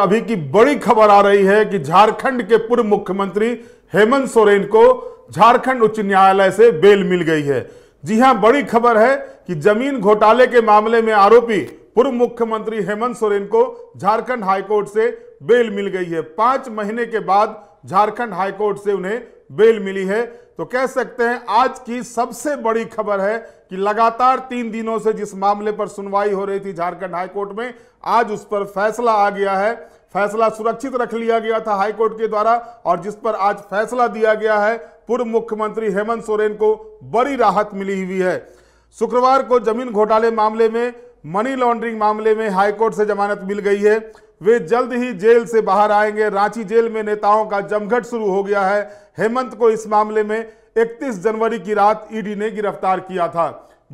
अभी की बड़ी खबर आ रही है कि झारखंड के पूर्व मुख्यमंत्री हेमंत सोरेन को झारखंड उच्च न्यायालय से बेल मिल गई है जी हां बड़ी खबर है कि जमीन घोटाले के मामले में आरोपी पूर्व मुख्यमंत्री हेमंत सोरेन को झारखंड हाईकोर्ट से बेल मिल गई है पांच महीने के बाद झारखंड हाईकोर्ट से उन्हें बेल मिली है तो कह सकते हैं आज की सबसे बड़ी खबर है कि लगातार तीन दिनों से जिस मामले पर सुनवाई हो रही थी झारखंड हाईकोर्ट में आज उस पर फैसला आ गया है फैसला सुरक्षित रख लिया गया था हाईकोर्ट के द्वारा और जिस पर आज फैसला दिया गया है पूर्व मुख्यमंत्री हेमंत सोरेन को बड़ी राहत मिली हुई है शुक्रवार को जमीन घोटाले मामले में मनी लॉन्ड्रिंग मामले में हाईकोर्ट से जमानत मिल गई है वे जल्द ही जेल से बाहर आएंगे रांची जेल में नेताओं का जमघट शुरू हो गया है हेमंत को इस मामले में 31 जनवरी की रात ईडी ने गिरफ्तार किया था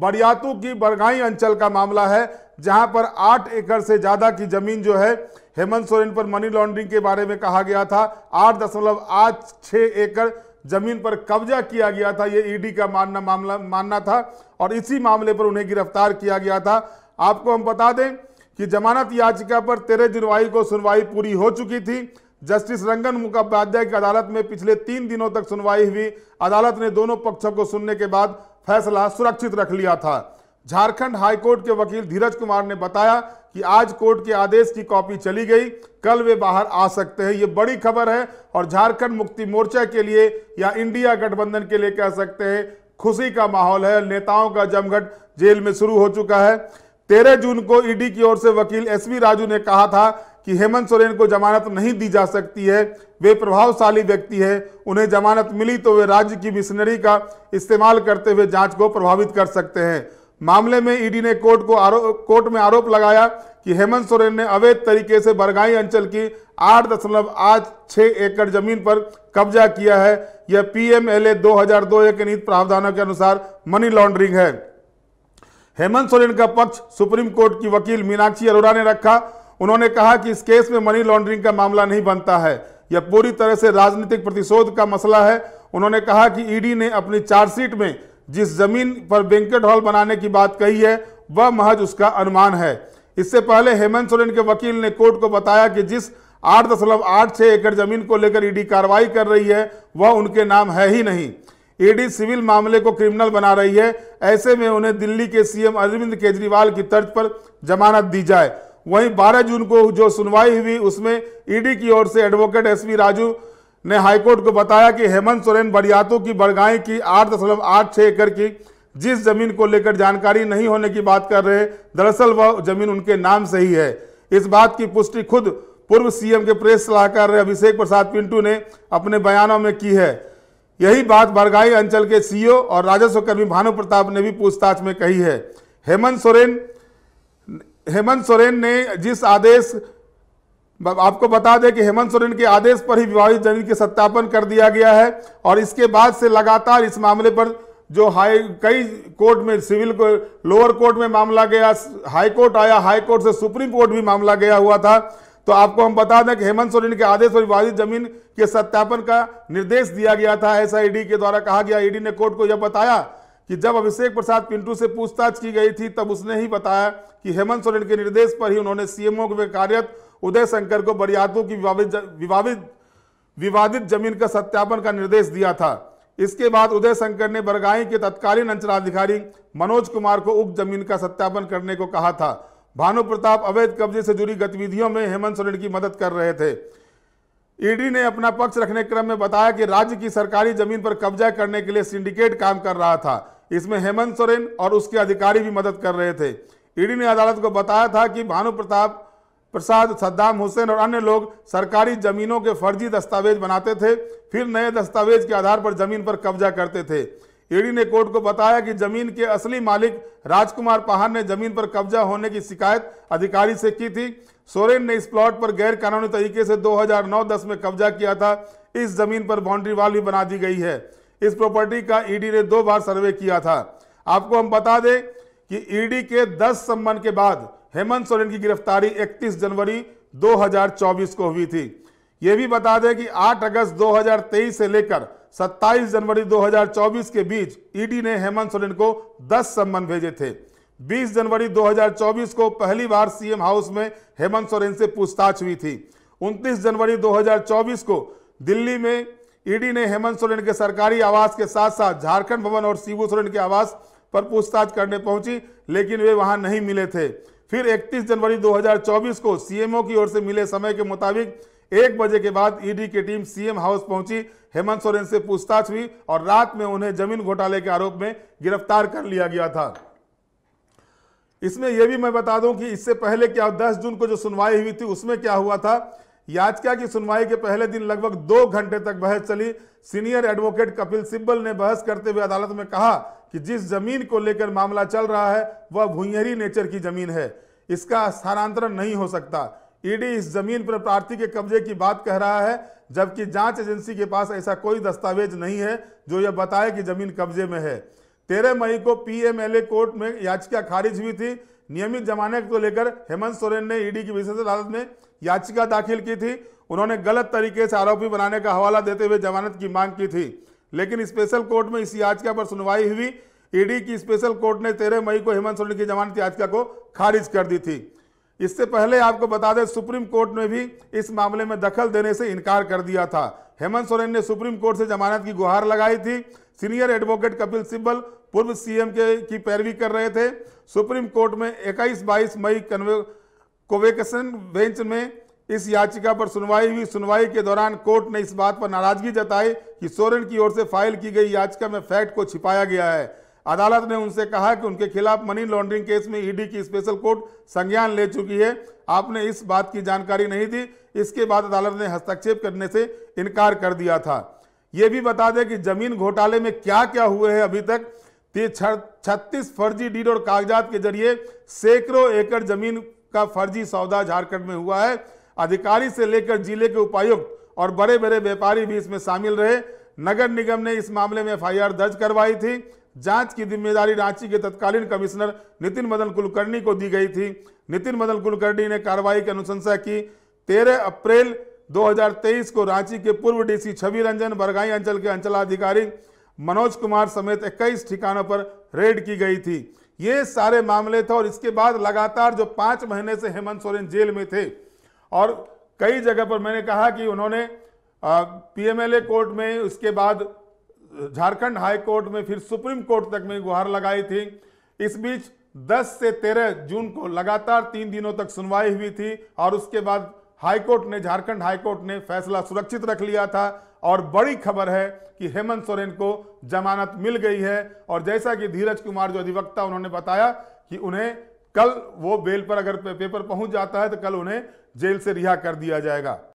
बरियातू की बरगाई अंचल का मामला है जहां पर आठ एकड़ से ज़्यादा की जमीन जो है हेमंत सोरेन पर मनी लॉन्ड्रिंग के बारे में कहा गया था आठ दशमलव आठ छः एकड़ जमीन पर कब्जा किया गया था ये ईडी का मानना मामला मानना था और इसी मामले पर उन्हें गिरफ्तार किया गया था आपको हम बता दें कि जमानत याचिका पर तेरह जुनवाई को सुनवाई पूरी हो चुकी थी जस्टिस रंगन मुखोपाध्याय की अदालत में पिछले तीन दिनों तक सुनवाई हुई अदालत ने दोनों पक्षों को सुनने के बाद फैसला सुरक्षित रख लिया था झारखंड हाईकोर्ट के वकील धीरज कुमार ने बताया कि आज कोर्ट के आदेश की कॉपी चली गई कल वे बाहर आ सकते हैं ये बड़ी खबर है और झारखंड मुक्ति मोर्चा के लिए या इंडिया गठबंधन के लिए कह सकते हैं खुशी का माहौल है नेताओं का जमघट जेल में शुरू हो चुका है तेरह जून को ईडी की ओर से वकील एसवी राजू ने कहा था कि हेमंत सोरेन को जमानत नहीं दी जा सकती है वे प्रभावशाली व्यक्ति है उन्हें जमानत मिली तो वे राज्य की मिशनरी का इस्तेमाल करते हुए जांच को प्रभावित कर सकते हैं मामले में ईडी ने कोर्ट को आरोप कोर्ट में आरोप लगाया कि हेमंत सोरेन ने अवैध तरीके से बरगाई अंचल की आठ दशमलव आठ छः एकड़ जमीन पर कब्जा किया है यह पीएमएलए 2002 के नीत प्रावधानों के अनुसार मनी लॉन्ड्रिंग है हेमंत सोरेन का पक्ष सुप्रीम कोर्ट की वकील मीनाक्षी अरोड़ा ने रखा उन्होंने कहा कि इस केस में मनी लॉन्ड्रिंग का मामला नहीं बनता है यह पूरी तरह से राजनीतिक प्रतिशोध का मसला है उन्होंने कहा कि ईडी ने अपनी चार्जशीट में जिस जमीन पर बैंकेट हॉल बनाने की बात कही है वह महज उसका अनुमान है इससे पहले हेमंत सोरेन के वकील ने कोर्ट को बताया कि जिस आठ दशमलव आठ छः एकड़ जमीन को लेकर ईडी कार्रवाई कर रही है वह उनके नाम है ही नहीं ईडी सिविल मामले को क्रिमिनल बना रही है ऐसे में उन्हें दिल्ली के सीएम अरविंद केजरीवाल की तर्ज पर जमानत दी जाए वहीं 12 जून को जो सुनवाई हुई उसमें ईडी e की ओर से एडवोकेट एसवी राजू ने हाईकोर्ट को बताया कि हेमंत सोरेन बरियातों की बरगाई की आठ दशमलव आठ छः एकड़ की जिस जमीन को लेकर जानकारी नहीं होने की बात कर रहे दरअसल वह जमीन उनके नाम से ही है इस बात की पुष्टि खुद पूर्व सीएम के प्रेस सलाहकार अभिषेक प्रसाद पिंटू ने अपने बयानों में की है यही बात बरगाई अंचल के सीईओ और राजस्व कर्मी भानु प्रताप ने भी पूछताछ में कही है हेमंत सोरेन हेमंत सोरेन ने जिस आदेश आपको बता दें कि हेमंत सोरेन के आदेश पर ही विवाहित जमीन के सत्यापन कर दिया गया है और इसके बाद से लगातार इस मामले पर जो हाई कई कोर्ट में सिविल को लोअर कोर्ट में मामला गया हाई कोर्ट आया हाई कोर्ट से सुप्रीम कोर्ट भी मामला गया हुआ था तो आपको हम बता दें कि हेमंत सोरेन के आदेश पर विवादित जमीन के सत्यापन का निर्देश दिया गया था एसआईडी के द्वारा कहा गया ईडी ने कोर्ट को यह बताया कि जब अभिषेक प्रसाद पिंटू से पूछताछ की गई थी तब उसने ही बताया कि हेमंत सोरेन के निर्देश पर ही उन्होंने सीएमओ के कार्यरत उदय शंकर को बरियातों की विवादित विवादित जमीन का सत्यापन का निर्देश दिया था इसके बाद उदय शंकर ने बरगाई के तत्कालीन अंचलाधिकारी मनोज कुमार को उक्त जमीन का सत्यापन करने को कहा था भानु प्रताप अवैध कब्जे से जुड़ी गतिविधियों में हेमंत सोरेन की मदद कर रहे थे ईडी ने अपना पक्ष रखने क्रम में बताया कि राज्य की सरकारी जमीन पर कब्जा करने के लिए सिंडिकेट काम कर रहा था इसमें हेमंत सोरेन और उसके अधिकारी भी मदद कर रहे थे ईडी ने अदालत को बताया था कि भानु प्रताप प्रसाद सद्दाम हुसैन और अन्य लोग सरकारी जमीनों के फर्जी दस्तावेज बनाते थे फिर नए दस्तावेज के आधार पर जमीन पर कब्जा करते थे ईडी ने कोर्ट को बताया कि जमीन के असली मालिक राजकुमार पहाड़ ने जमीन पर कब्जा होने की शिकायत अधिकारी से की थी सोरेन ने इस प्लॉट पर गैर कानूनी तरीके से 2009-10 में कब्जा किया था इस जमीन पर बाउंड्री वाल भी बना दी गई है इस प्रॉपर्टी का ईडी e ने दो बार सर्वे किया था आपको हम बता दें कि ईडी e के 10 सम्मन के बाद हेमंत सोरेन की गिरफ्तारी 31 जनवरी 2024 को हुई थी ये भी बता दें कि 8 अगस्त 2023 से लेकर 27 जनवरी 2024 के बीच ईडी e ने हेमंत सोरेन को 10 सम्मन भेजे थे 20 जनवरी 2024 को पहली बार सीएम हाउस में हेमंत सोरेन से पूछताछ हुई थी 29 जनवरी 2024 को दिल्ली में ईडी ने हेमंत सोरेन के सरकारी आवास के साथ साथ झारखंड भवन और शिबू सोरेन के आवास पर पूछताछ करने पहुंची लेकिन वे वहां नहीं मिले थे फिर 31 जनवरी 2024 को सीएमओ की ओर से मिले समय के मुताबिक एक बजे के बाद ईडी की टीम सीएम हाउस पहुंची हेमंत सोरेन से पूछताछ हुई और रात में उन्हें जमीन घोटाले के आरोप में गिरफ्तार कर लिया गया था इसमें यह भी मैं बता दूं कि इससे पहले क्या 10 जून को जो सुनवाई हुई थी उसमें क्या हुआ था याचिका की सुनवाई के पहले दिन लगभग दो घंटे तक बहस चली सीनियर एडवोकेट कपिल सिब्बल ने बहस करते हुए अदालत में कहा कि जिस जमीन को लेकर मामला चल रहा है वह भूयहरी नेचर की जमीन है इसका स्थानांतरण नहीं हो सकता ईडी इस जमीन पर प्रार्थी के कब्जे की बात कह रहा है जबकि जांच एजेंसी के पास ऐसा कोई दस्तावेज नहीं है जो यह बताए कि जमीन कब्जे में है तेरह मई को पीएमएलए कोर्ट में याचिका खारिज हुई थी नियमित जमानत को लेकर हेमंत सोरेन ने ईडी की विशेष अदालत में याचिका दाखिल की थी उन्होंने गलत तरीके से आरोपी बनाने का हवाला देते हुए जमानत की मांग की थी लेकिन स्पेशल कोर्ट में इस याचिका पर सुनवाई हुई ईडी की स्पेशल कोर्ट ने तेरह मई को हेमंत सोरेन की जमानत याचिका को खारिज कर दी थी इससे पहले आपको बता दें सुप्रीम कोर्ट ने भी इस मामले में दखल देने से इनकार कर दिया था हेमंत सोरेन ने सुप्रीम कोर्ट से जमानत की गुहार लगाई थी सीनियर एडवोकेट कपिल सिब्बल पूर्व सीएम के की पैरवी कर रहे थे सुप्रीम कोर्ट में 21-22 मई कोवेकेशन बेंच में इस याचिका पर सुनवाई हुई सुनवाई के दौरान कोर्ट ने इस बात पर नाराजगी जताई कि सोरेन की ओर से फाइल की गई याचिका में फैक्ट को छिपाया गया है अदालत ने उनसे कहा कि उनके खिलाफ मनी लॉन्ड्रिंग केस में ईडी की स्पेशल कोर्ट संज्ञान ले चुकी है आपने इस बात की जानकारी नहीं दी इसके बाद अदालत ने हस्तक्षेप करने से इनकार कर दिया था ये भी बता दें कि जमीन घोटाले में क्या क्या हुए हैं अभी तक कि छत्तीस फर्जी डीड और कागजात के जरिए सैकड़ों एकड़ जमीन का फर्जी सौदा झारखंड में हुआ है अधिकारी से लेकर जिले के उपायुक्त और बड़े बड़े व्यापारी भी इसमें शामिल रहे नगर निगम ने इस मामले में एफआईआर दर्ज करवाई थी जांच की जिम्मेदारी रांची के तत्कालीन कमिश्नर नितिन मदन कुलकर्णी को दी गई थी नितिन मदन कुलकर्णी ने कार्रवाई की अनुशंसा की तेरह अप्रैल 2023 को रांची के पूर्व डीसी छवि रंजन बरगाई अंचल के अंचलाधिकारी मनोज कुमार समेत इक्कीस ठिकानों पर रेड की गई थी ये सारे मामले थे और इसके बाद लगातार जो पाँच महीने से हेमंत सोरेन जेल में थे और कई जगह पर मैंने कहा कि उन्होंने पीएमएलए कोर्ट में उसके बाद झारखंड हाई कोर्ट में फिर सुप्रीम कोर्ट तक में गुहार लगाई थी इस बीच 10 से 13 जून को लगातार तीन दिनों तक सुनवाई हुई थी और उसके बाद हाईकोर्ट ने झारखंड हाईकोर्ट ने फैसला सुरक्षित रख लिया था और बड़ी खबर है कि हेमंत सोरेन को जमानत मिल गई है और जैसा कि धीरज कुमार जो अधिवक्ता उन्होंने बताया कि उन्हें कल वो बेल पर अगर पेपर पहुंच जाता है तो कल उन्हें जेल से रिहा कर दिया जाएगा